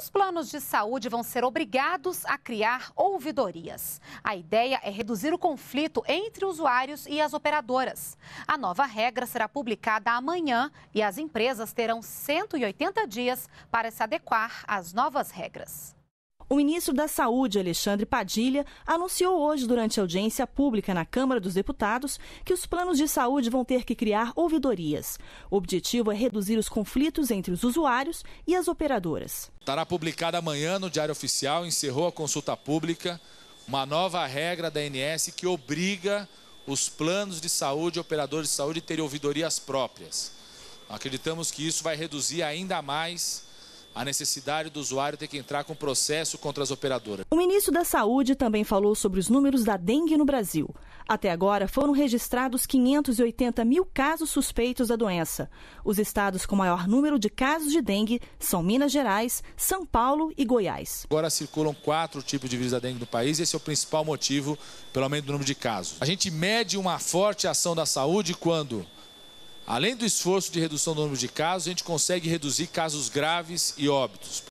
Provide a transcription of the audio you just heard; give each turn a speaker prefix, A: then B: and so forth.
A: Os planos de saúde vão ser obrigados a criar ouvidorias. A ideia é reduzir o conflito entre usuários e as operadoras. A nova regra será publicada amanhã e as empresas terão 180 dias para se adequar às novas regras.
B: O ministro da Saúde, Alexandre Padilha, anunciou hoje, durante audiência pública na Câmara dos Deputados, que os planos de saúde vão ter que criar ouvidorias. O objetivo é reduzir os conflitos entre os usuários e as operadoras.
C: Estará publicada amanhã no Diário Oficial, encerrou a consulta pública, uma nova regra da ANS que obriga os planos de saúde, operadores de saúde, terem ouvidorias próprias. Acreditamos que isso vai reduzir ainda mais a necessidade do usuário ter que entrar com processo contra as operadoras. O
B: ministro da Saúde também falou sobre os números da dengue no Brasil. Até agora foram registrados 580 mil casos suspeitos da doença. Os estados com maior número de casos de dengue são Minas Gerais, São Paulo e Goiás.
C: Agora circulam quatro tipos de vírus da dengue no país e esse é o principal motivo pelo aumento do número de casos. A gente mede uma forte ação da saúde quando Além do esforço de redução do número de casos, a gente consegue reduzir casos graves e óbitos.